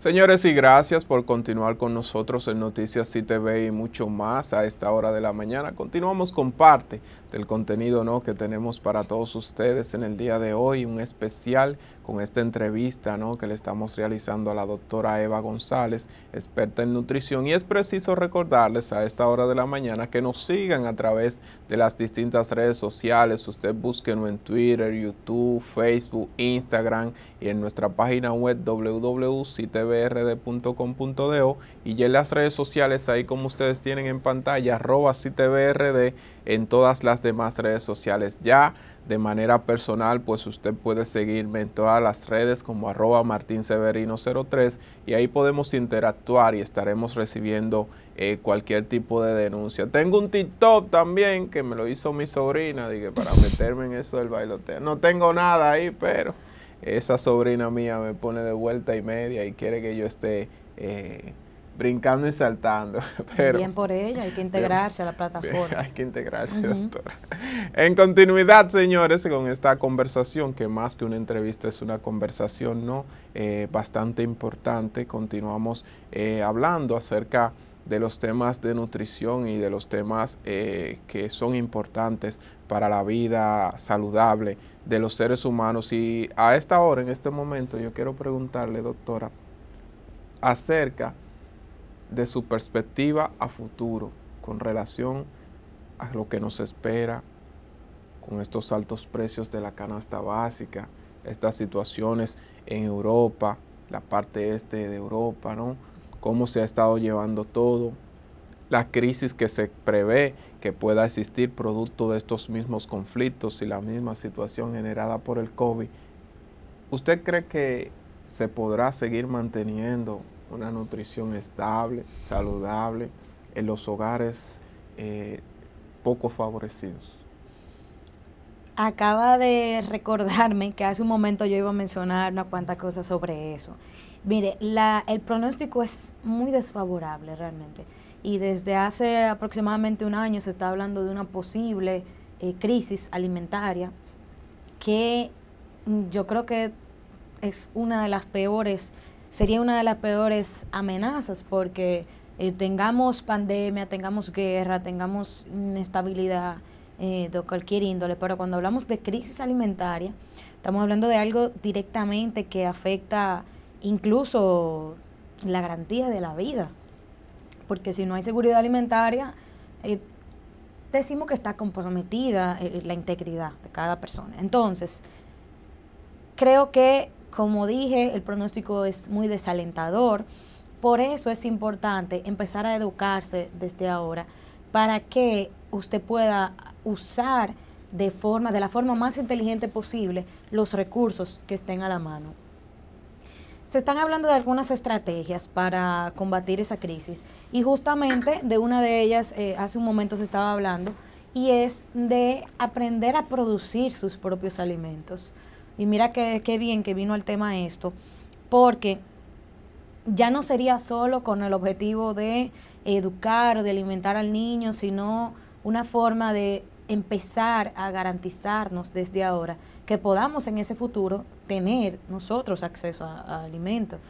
Señores, y gracias por continuar con nosotros en Noticias CTV y mucho más a esta hora de la mañana. Continuamos con parte del contenido que tenemos para todos ustedes en el día de hoy, un especial con esta entrevista que le estamos realizando a la doctora Eva González, experta en nutrición. Y es preciso recordarles a esta hora de la mañana que nos sigan a través de las distintas redes sociales. Usted búsquenlo en Twitter, YouTube, Facebook, Instagram y en nuestra página web www.ctv y ya en las redes sociales, ahí como ustedes tienen en pantalla, arroba en todas las demás redes sociales. Ya de manera personal, pues usted puede seguirme en todas las redes como arroba martinseverino03 y ahí podemos interactuar y estaremos recibiendo eh, cualquier tipo de denuncia. Tengo un TikTok también que me lo hizo mi sobrina, dije, para meterme en eso del bailoteo. No tengo nada ahí, pero esa sobrina mía me pone de vuelta y media y quiere que yo esté eh, brincando y saltando. Pero, bien por ella, hay que integrarse a la plataforma. hay que integrarse, doctora. En continuidad, señores, con esta conversación, que más que una entrevista es una conversación, ¿no? Eh, bastante importante, continuamos eh, hablando acerca de los temas de nutrición y de los temas eh, que son importantes para la vida saludable de los seres humanos. Y a esta hora, en este momento, yo quiero preguntarle, doctora, acerca de su perspectiva a futuro con relación a lo que nos espera con estos altos precios de la canasta básica, estas situaciones en Europa, la parte este de Europa, ¿no? cómo se ha estado llevando todo, la crisis que se prevé que pueda existir producto de estos mismos conflictos y la misma situación generada por el COVID, ¿usted cree que se podrá seguir manteniendo una nutrición estable, saludable en los hogares eh, poco favorecidos? Acaba de recordarme que hace un momento yo iba a mencionar una cuanta cosas sobre eso. Mire, la, el pronóstico es muy desfavorable realmente y desde hace aproximadamente un año se está hablando de una posible eh, crisis alimentaria que mm, yo creo que es una de las peores, sería una de las peores amenazas porque eh, tengamos pandemia, tengamos guerra, tengamos inestabilidad eh, de cualquier índole, pero cuando hablamos de crisis alimentaria, estamos hablando de algo directamente que afecta incluso la garantía de la vida. Porque si no hay seguridad alimentaria, eh, decimos que está comprometida eh, eh, la integridad de cada persona. Entonces, creo que, como dije, el pronóstico es muy desalentador. Por eso es importante empezar a educarse desde ahora para que usted pueda usar de forma de la forma más inteligente posible los recursos que estén a la mano. Se están hablando de algunas estrategias para combatir esa crisis y justamente de una de ellas eh, hace un momento se estaba hablando y es de aprender a producir sus propios alimentos. Y mira qué, qué bien que vino al tema esto, porque ya no sería solo con el objetivo de educar o de alimentar al niño, sino una forma de empezar a garantizarnos desde ahora que podamos en ese futuro tener nosotros acceso a, alimentos.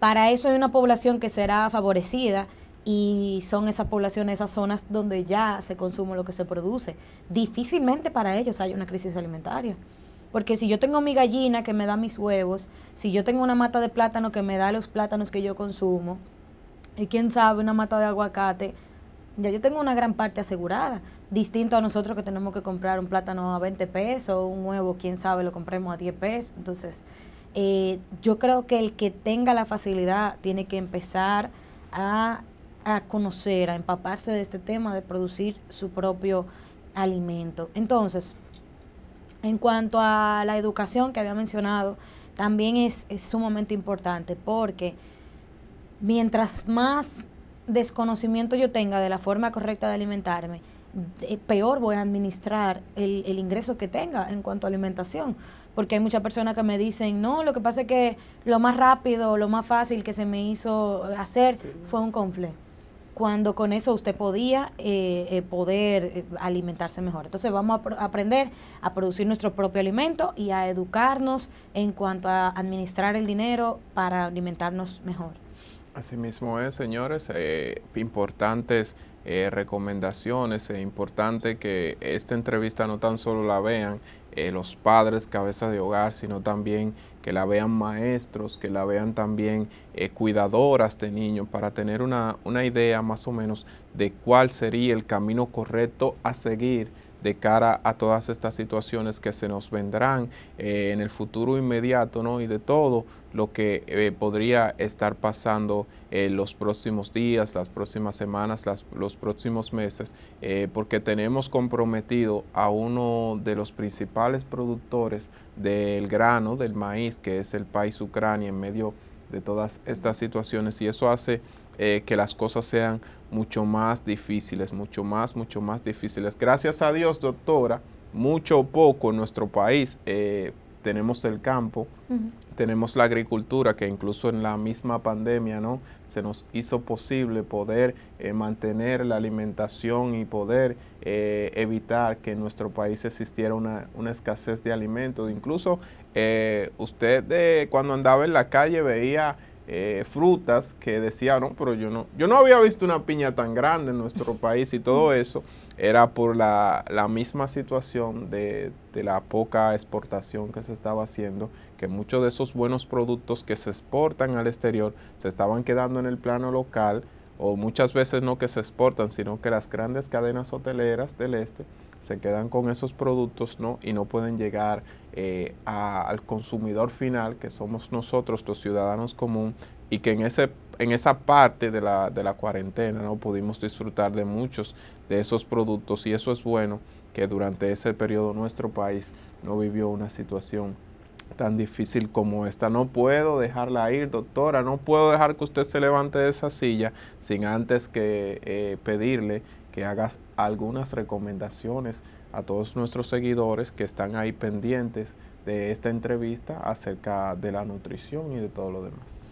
Para eso hay una población que será favorecida y son esas poblaciones, esas zonas donde ya se consume lo que se produce. Difícilmente para ellos hay una crisis alimentaria. Porque si yo tengo mi gallina que me da mis huevos, si yo tengo una mata de plátano que me da los plátanos que yo consumo, y quién sabe, una mata de aguacate ya yo tengo una gran parte asegurada, distinto a nosotros que tenemos que comprar un plátano a 20 pesos, o un huevo, quién sabe, lo compremos a 10 pesos. Entonces, eh, yo creo que el que tenga la facilidad tiene que empezar a, conocer, a empaparse de este tema de producir su propio alimento. Entonces, en cuanto a la educación que había mencionado, también es, es sumamente importante porque mientras más desconocimiento yo tenga de la forma correcta de alimentarme, peor voy a administrar el, ingreso que tenga en cuanto a alimentación. Porque hay muchas personas que me dicen, no, lo que pasa es que lo más rápido, lo más fácil que se me hizo hacer fue un confle. Cuando con eso usted podía eh, eh, poder eh, alimentarse mejor. Entonces vamos a aprender a producir nuestro propio alimento y a educarnos en cuanto a administrar el dinero para alimentarnos mejor. Asimismo es, señores, eh, importantes eh, recomendaciones, es importante que esta entrevista no tan solo la vean eh, los padres cabezas de hogar, sino también que la vean maestros, que la vean también cuidadoras de niños, para tener una, una idea más o menos de cuál sería el camino correcto a seguir de cara a todas estas situaciones que se nos vendrán eh, en el futuro inmediato ¿no? y de todo lo que eh, podría estar pasando en eh, los próximos días, las próximas semanas, los próximos meses, porque tenemos comprometido a uno de los principales productores del grano, del maíz, que es el país Ucrania en medio de todas estas situaciones y eso hace eh, que las cosas sean mucho más difíciles, mucho más, mucho más difíciles. Gracias a Dios, doctora, mucho o poco en nuestro país eh, tenemos el campo, tenemos la agricultura, que incluso en la misma pandemia, ¿no? Se nos hizo posible poder eh, mantener la alimentación y poder evitar que en nuestro país existiera una, escasez de alimentos. Incluso usted cuando andaba en la calle veía eh, frutas que decían, pero yo no, yo no había visto una piña tan grande en nuestro país y todo mm. eso era por la, misma situación de, la poca exportación que se estaba haciendo, que muchos de esos buenos productos que se exportan al exterior se estaban quedando en el plano local o muchas veces no que se exportan, sino que las grandes cadenas hoteleras del este se quedan con esos productos ¿no? y no pueden llegar eh, al consumidor final, que somos nosotros los ciudadanos común, y que en, ese, en esa parte de la, de la cuarentena ¿no? pudimos disfrutar de muchos de esos productos y eso es bueno que durante ese periodo nuestro país no vivió una situación tan difícil como esta. No puedo dejarla ir, doctora, no puedo dejar que usted se levante de esa silla sin antes que eh, pedirle que hagas algunas recomendaciones a todos nuestros seguidores que están ahí pendientes de esta entrevista acerca de la nutrición y de todo lo demás.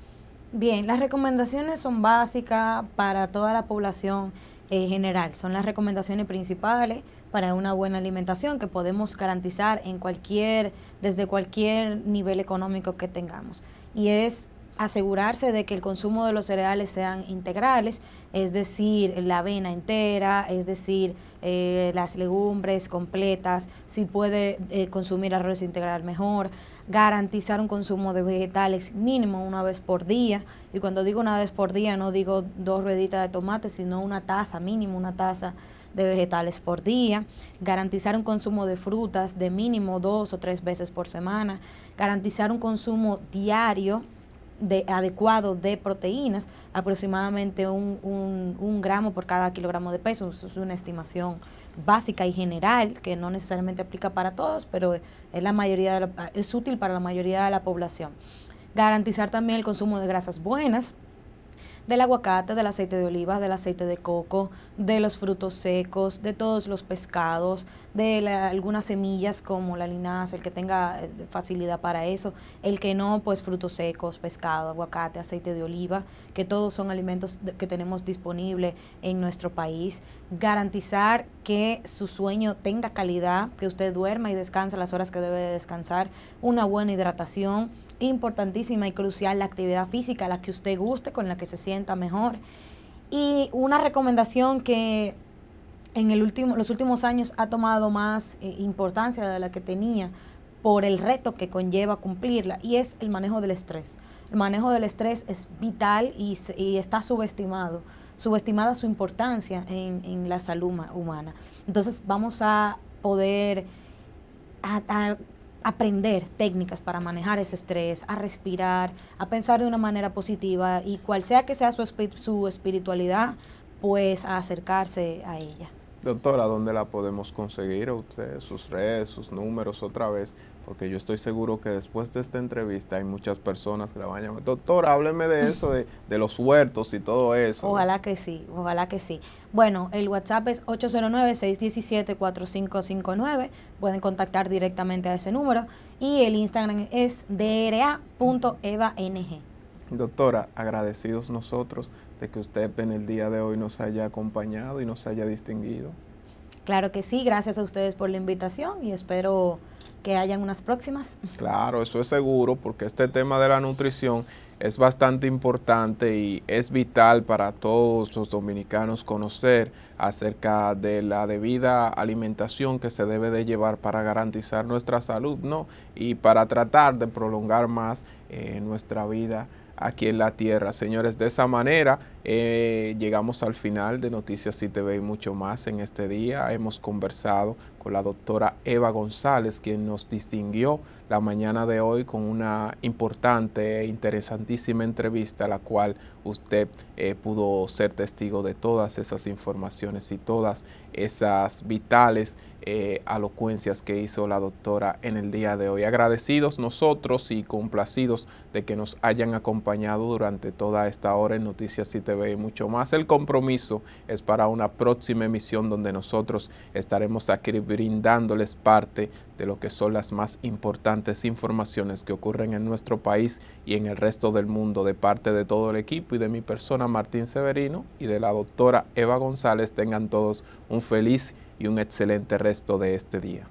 Bien, las recomendaciones son básicas para toda la población eh, general. Son las recomendaciones principales para una buena alimentación que podemos garantizar en cualquier, desde cualquier nivel económico que tengamos. Y es asegurarse de que el consumo de los cereales sean integrales, es decir, la avena entera, es decir, eh, las legumbres completas, si puede eh, consumir arroz integral mejor, garantizar un consumo de vegetales mínimo una vez por día, y cuando digo una vez por día no digo dos rueditas de tomate, sino una taza mínimo, una taza de vegetales por día, garantizar un consumo de frutas de mínimo dos o tres veces por semana, garantizar un consumo diario de, adecuado de proteínas, aproximadamente un, un, gramo por cada kilogramo de peso. es una estimación básica y general que no necesariamente aplica para todos, pero es, la mayoría es útil para la mayoría de la población. Garantizar también el consumo de grasas buenas, del aguacate, del aceite de oliva, del aceite de coco, de los frutos secos, de todos los pescados, de algunas semillas como la linaza, el que tenga eh, facilidad para eso, el que no, pues frutos secos, pescado, aguacate, aceite de oliva, que todos son alimentos que tenemos disponibles en nuestro país. Garantizar que su sueño tenga calidad, que usted duerma y descansa las horas que debe descansar, una buena hidratación, importantísima y crucial la actividad física, la que usted guste, con la que se sienta mejor. Y una recomendación que en el último, los últimos años ha tomado más eh, importancia de la que tenía por el reto que conlleva cumplirla y es el manejo del estrés. El manejo del estrés es vital y, está subestimado, subestimada su importancia en, la salud humana. Entonces vamos a poder aprender técnicas para manejar ese estrés, a respirar, a pensar de una manera positiva y cual sea que sea su, su espiritualidad, pues a acercarse a ella. Doctora, ¿dónde la podemos conseguir a usted? Sus redes, sus números, otra vez, porque yo estoy seguro que después de esta entrevista hay muchas personas que la van a doctor, hábleme de eso, de, los huertos y todo eso. Ojalá que sí, ojalá que sí. Bueno, el WhatsApp es 809-617-4559, pueden contactar directamente a ese número y el Instagram es dra.eva.ng. Doctora, agradecidos nosotros de que usted en el día de hoy nos haya acompañado y nos haya distinguido. Claro que sí, gracias a ustedes por la invitación y espero que hayan unas próximas? Claro, eso es seguro porque este tema de la nutrición es bastante importante y es vital para todos los dominicanos conocer acerca de la debida alimentación que se debe de llevar para garantizar nuestra salud, ¿no? Y para tratar de prolongar más eh, nuestra vida aquí en la tierra. Señores, de esa manera eh, llegamos al final de Noticias TV y mucho más en este día. Hemos conversado con la doctora Eva González, quien nos distinguió la mañana de hoy con una importante e interesantísima entrevista, la cual usted eh, pudo ser testigo de todas esas informaciones y todas esas vitales eh, alocuencias que hizo la doctora en el día de hoy. Agradecidos nosotros y complacidos de que nos hayan acompañado durante toda esta hora en Noticias TV y mucho más. El compromiso es para una próxima emisión donde nosotros estaremos aquí brindándoles parte de lo que son las más importantes informaciones que ocurren en nuestro país y en el resto del mundo de parte de todo el equipo y de mi persona Martín Severino y de la doctora Eva González. Tengan todos un feliz y un excelente resto de este día.